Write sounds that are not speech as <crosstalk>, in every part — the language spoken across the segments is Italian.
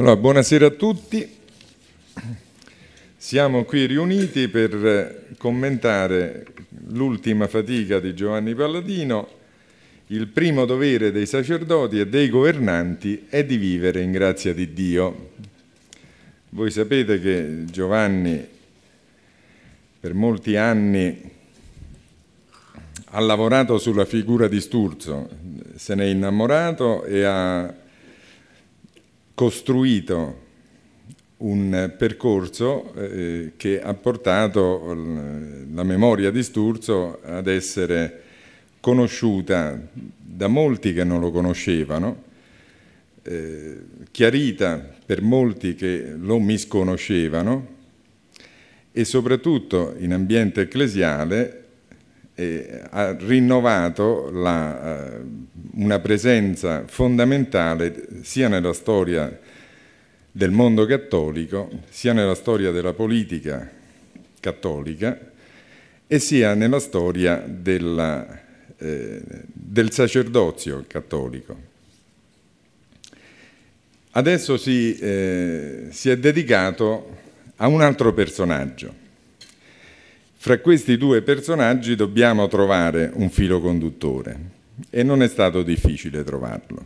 Allora, buonasera a tutti. Siamo qui riuniti per eh, commentare l'ultima fatica di Giovanni Palladino. Il primo dovere dei sacerdoti e dei governanti è di vivere in grazia di Dio. Voi sapete che Giovanni per molti anni ha lavorato sulla figura di Sturzo, se ne è innamorato e ha costruito un percorso eh, che ha portato eh, la memoria di Sturzo ad essere conosciuta da molti che non lo conoscevano, eh, chiarita per molti che lo misconoscevano e soprattutto in ambiente ecclesiale eh, ha rinnovato la, eh, una presenza fondamentale sia nella storia del mondo cattolico, sia nella storia della politica cattolica e sia nella storia della, eh, del sacerdozio cattolico. Adesso si, eh, si è dedicato a un altro personaggio, fra questi due personaggi dobbiamo trovare un filo conduttore e non è stato difficile trovarlo.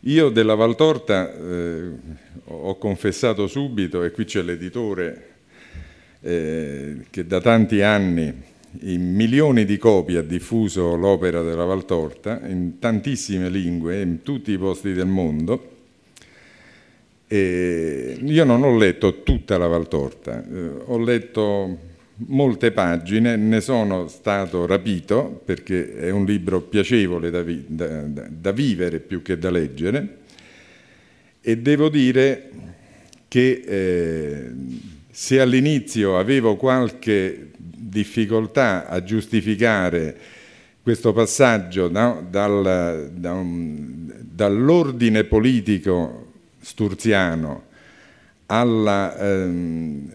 Io della Valtorta eh, ho confessato subito, e qui c'è l'editore eh, che da tanti anni in milioni di copie ha diffuso l'opera della Valtorta in tantissime lingue, in tutti i posti del mondo. E io non ho letto tutta la Valtorta, eh, ho letto molte pagine, ne sono stato rapito perché è un libro piacevole da, vi, da, da vivere più che da leggere e devo dire che eh, se all'inizio avevo qualche difficoltà a giustificare questo passaggio no, dal, da un, dall'ordine politico sturziano alla, ehm,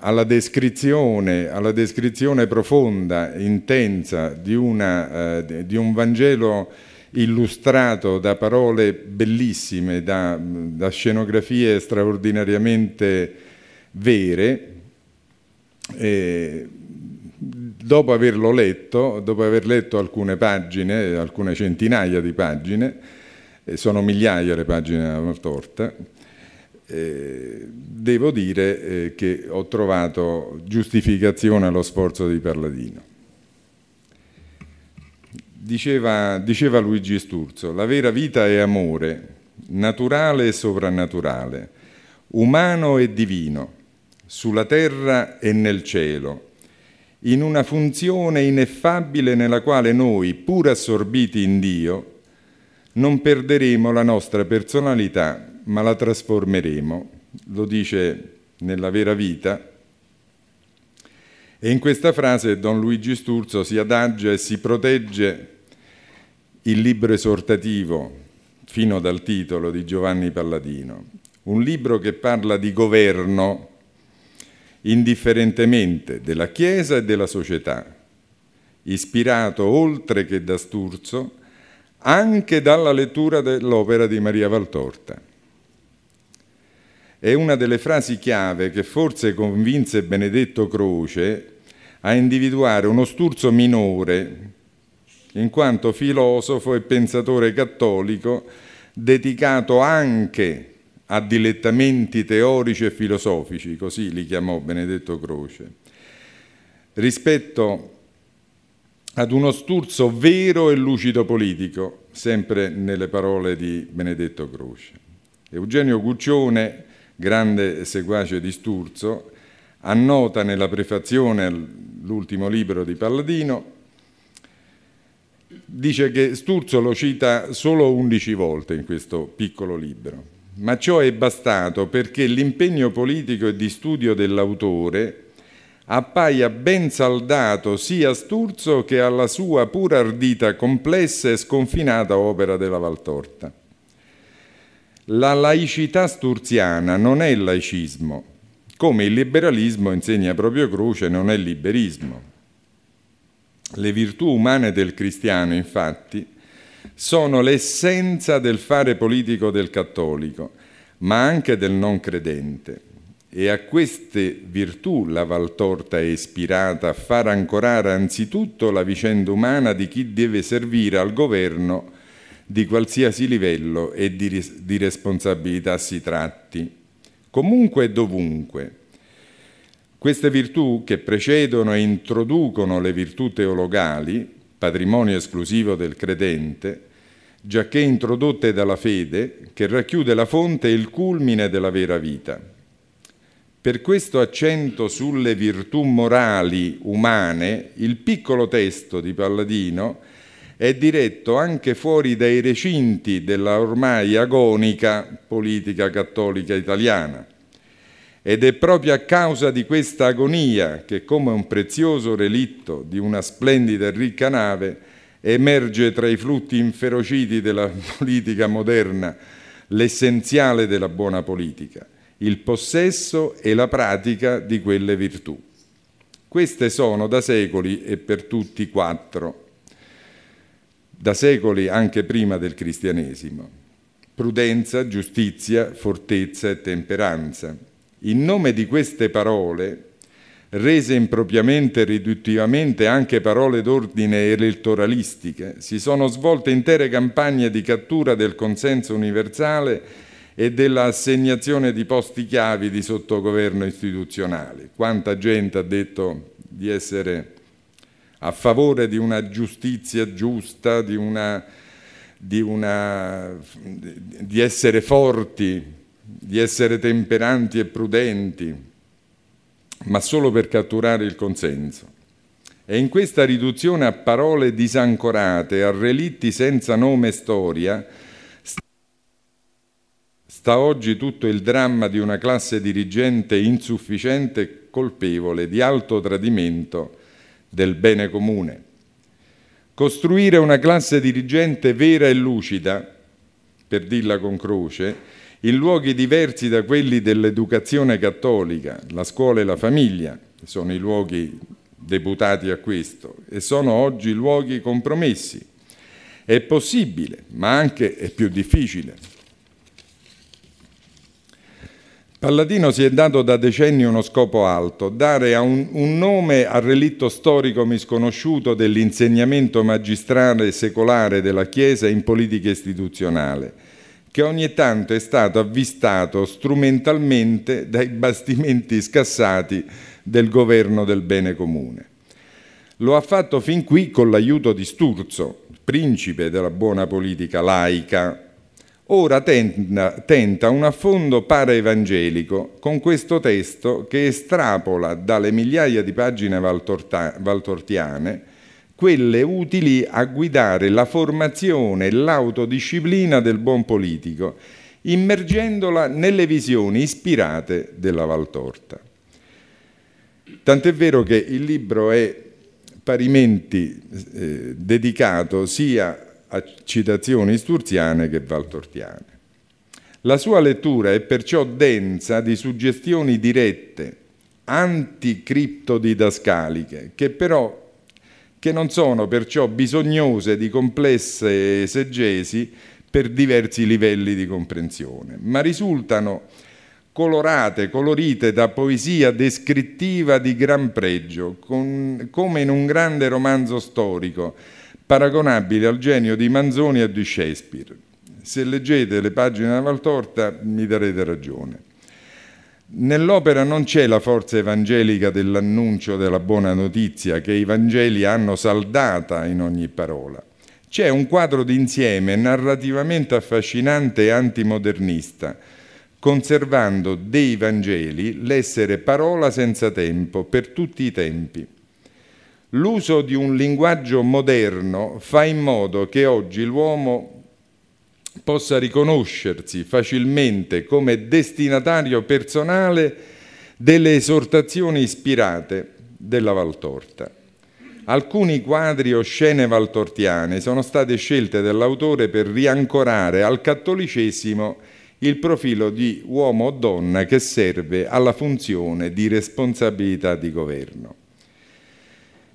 alla, descrizione, alla descrizione, profonda, intensa di, una, eh, di, un Vangelo illustrato da parole bellissime, da, da scenografie straordinariamente vere. Eh, dopo averlo letto, dopo aver letto alcune pagine, alcune centinaia di pagine, sono migliaia le pagine della torta, eh, devo dire eh, che ho trovato giustificazione allo sforzo di Palladino. Diceva, diceva Luigi Sturzo, la vera vita è amore, naturale e sovrannaturale, umano e divino, sulla terra e nel cielo, in una funzione ineffabile nella quale noi, pur assorbiti in Dio, non perderemo la nostra personalità ma la trasformeremo. Lo dice nella vera vita. E in questa frase Don Luigi Sturzo si adagia e si protegge il libro esortativo, fino dal titolo di Giovanni Palladino, un libro che parla di governo indifferentemente della Chiesa e della società, ispirato oltre che da Sturzo anche dalla lettura dell'opera di Maria Valtorta è una delle frasi chiave che forse convinse Benedetto Croce a individuare uno sturzo minore, in quanto filosofo e pensatore cattolico dedicato anche a dilettamenti teorici e filosofici, così li chiamò Benedetto Croce, rispetto ad uno sturzo vero e lucido politico, sempre nelle parole di Benedetto Croce. Eugenio Guccione grande seguace di Sturzo, annota nella prefazione all'ultimo libro di Palladino, dice che Sturzo lo cita solo 11 volte in questo piccolo libro, ma ciò è bastato perché l'impegno politico e di studio dell'autore appaia ben saldato sia a Sturzo che alla sua pur ardita, complessa e sconfinata opera della Valtorta. La laicità sturziana non è il laicismo, come il liberalismo insegna proprio Croce non è liberismo. Le virtù umane del cristiano, infatti, sono l'essenza del fare politico del cattolico, ma anche del non credente. E a queste virtù la Valtorta è ispirata a far ancorare anzitutto la vicenda umana di chi deve servire al governo di qualsiasi livello e di, di responsabilità si tratti, comunque e dovunque. Queste virtù che precedono e introducono le virtù teologali, patrimonio esclusivo del credente, giacché introdotte dalla fede, che racchiude la fonte e il culmine della vera vita. Per questo accento sulle virtù morali umane, il piccolo testo di Palladino è diretto anche fuori dai recinti della ormai agonica politica cattolica italiana. Ed è proprio a causa di questa agonia che, come un prezioso relitto di una splendida e ricca nave, emerge tra i flutti inferociti della <laughs> politica moderna l'essenziale della buona politica, il possesso e la pratica di quelle virtù. Queste sono da secoli e per tutti quattro da secoli anche prima del cristianesimo. Prudenza, giustizia, fortezza e temperanza. In nome di queste parole, rese impropriamente e riduttivamente anche parole d'ordine elettoralistiche, si sono svolte intere campagne di cattura del consenso universale e dell'assegnazione di posti chiavi di sottogoverno istituzionale. Quanta gente ha detto di essere a favore di una giustizia giusta, di, una, di, una, di essere forti, di essere temperanti e prudenti, ma solo per catturare il consenso. E in questa riduzione a parole disancorate, a relitti senza nome e storia, sta oggi tutto il dramma di una classe dirigente insufficiente e colpevole di alto tradimento del bene comune. Costruire una classe dirigente vera e lucida, per dirla con croce, in luoghi diversi da quelli dell'educazione cattolica, la scuola e la famiglia, sono i luoghi deputati a questo, e sono oggi luoghi compromessi. È possibile, ma anche è più difficile, Palladino si è dato da decenni uno scopo alto, dare un, un nome al relitto storico misconosciuto dell'insegnamento magistrale e secolare della Chiesa in politica istituzionale, che ogni tanto è stato avvistato strumentalmente dai bastimenti scassati del governo del bene comune. Lo ha fatto fin qui con l'aiuto di Sturzo, principe della buona politica laica, ora tenta, tenta un affondo paraevangelico con questo testo che estrapola dalle migliaia di pagine valtorta, valtortiane quelle utili a guidare la formazione e l'autodisciplina del buon politico, immergendola nelle visioni ispirate della Valtorta. Tant'è vero che il libro è parimenti eh, dedicato sia citazioni sturziane che valtortiane. La sua lettura è perciò densa di suggestioni dirette, anticriptodidascaliche, che però che non sono perciò bisognose di complesse esegesi per diversi livelli di comprensione, ma risultano colorate, colorite da poesia descrittiva di gran pregio, con, come in un grande romanzo storico, paragonabile al genio di Manzoni e di Shakespeare. Se leggete le pagine della Valtorta mi darete ragione. Nell'opera non c'è la forza evangelica dell'annuncio della buona notizia che i Vangeli hanno saldata in ogni parola. C'è un quadro d'insieme narrativamente affascinante e antimodernista, conservando dei Vangeli l'essere parola senza tempo per tutti i tempi. L'uso di un linguaggio moderno fa in modo che oggi l'uomo possa riconoscersi facilmente come destinatario personale delle esortazioni ispirate della Valtorta. Alcuni quadri o scene valtortiane sono state scelte dall'autore per riancorare al cattolicesimo il profilo di uomo o donna che serve alla funzione di responsabilità di governo.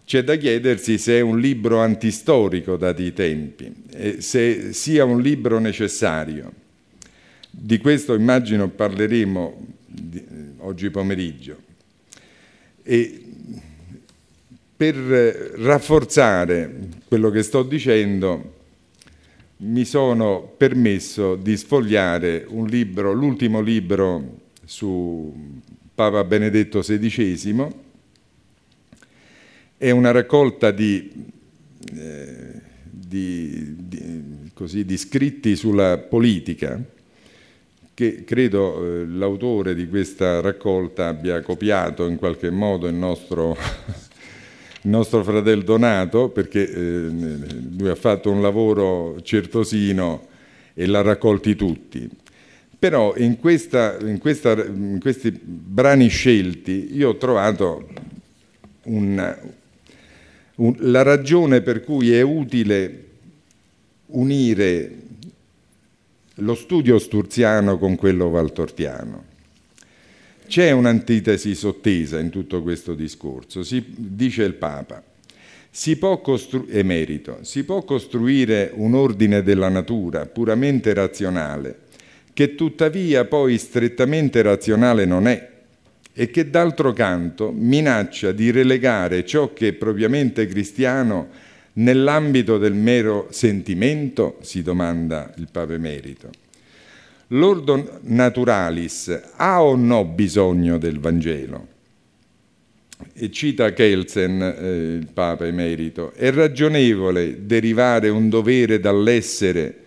C'è da chiedersi se è un libro antistorico dati i tempi, e se sia un libro necessario. Di questo immagino parleremo eh, oggi pomeriggio. E per rafforzare quello che sto dicendo, mi sono permesso di sfogliare l'ultimo libro su Papa Benedetto XVI, è una raccolta di, eh, di, di, così, di, scritti sulla politica che credo eh, l'autore di questa raccolta abbia copiato in qualche modo il nostro, <laughs> il nostro fratello Donato perché eh, lui ha fatto un lavoro certosino e l'ha raccolti tutti. Però in, questa, in, questa, in questi brani scelti io ho trovato un, la ragione per cui è utile unire lo studio sturziano con quello valtortiano. C'è un'antitesi sottesa in tutto questo discorso, si, dice il Papa, si può, emerito, si può costruire un ordine della natura puramente razionale, che tuttavia poi strettamente razionale non è, e che d'altro canto minaccia di relegare ciò che è propriamente cristiano nell'ambito del mero sentimento, si domanda il Papa Merito. L'ordo naturalis ha o no bisogno del Vangelo? E cita Kelsen, eh, il Papa Emerito, è ragionevole derivare un dovere dall'essere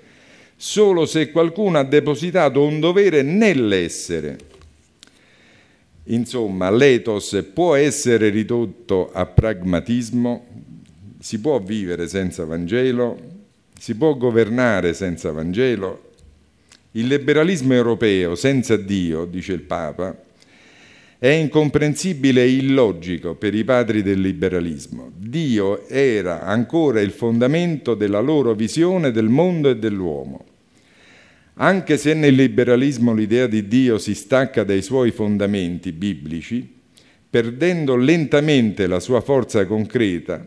solo se qualcuno ha depositato un dovere nell'essere Insomma, l'etos può essere ridotto a pragmatismo, si può vivere senza Vangelo, si può governare senza Vangelo. Il liberalismo europeo senza Dio, dice il Papa, è incomprensibile e illogico per i padri del liberalismo. Dio era ancora il fondamento della loro visione del mondo e dell'uomo. Anche se nel liberalismo l'idea di Dio si stacca dai suoi fondamenti biblici, perdendo lentamente la sua forza concreta,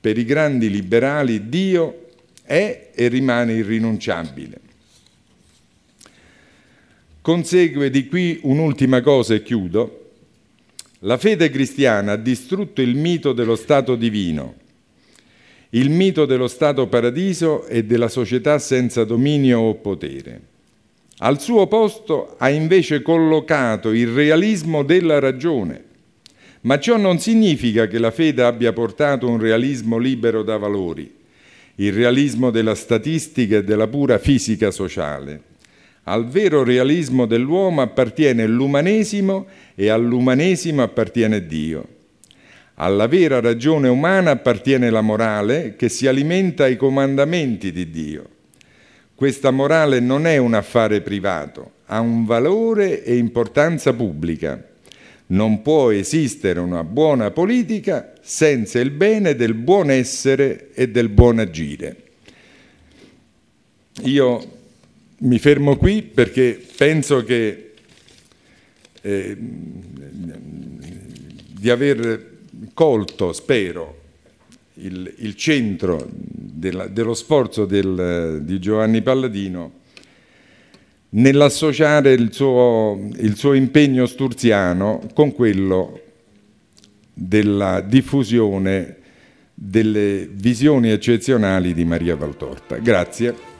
per i grandi liberali Dio è e rimane irrinunciabile. Consegue di qui un'ultima cosa e chiudo. La fede cristiana ha distrutto il mito dello Stato divino il mito dello Stato paradiso e della società senza dominio o potere. Al suo posto ha invece collocato il realismo della ragione, ma ciò non significa che la fede abbia portato un realismo libero da valori, il realismo della statistica e della pura fisica sociale. Al vero realismo dell'uomo appartiene l'umanesimo e all'umanesimo appartiene Dio. Alla vera ragione umana appartiene la morale che si alimenta ai comandamenti di Dio. Questa morale non è un affare privato, ha un valore e importanza pubblica. Non può esistere una buona politica senza il bene del buon essere e del buon agire. Io mi fermo qui perché penso che eh, di aver colto, spero, il, il centro della, dello sforzo del, di Giovanni Palladino nell'associare il, il suo impegno sturziano con quello della diffusione delle visioni eccezionali di Maria Valtorta. Grazie.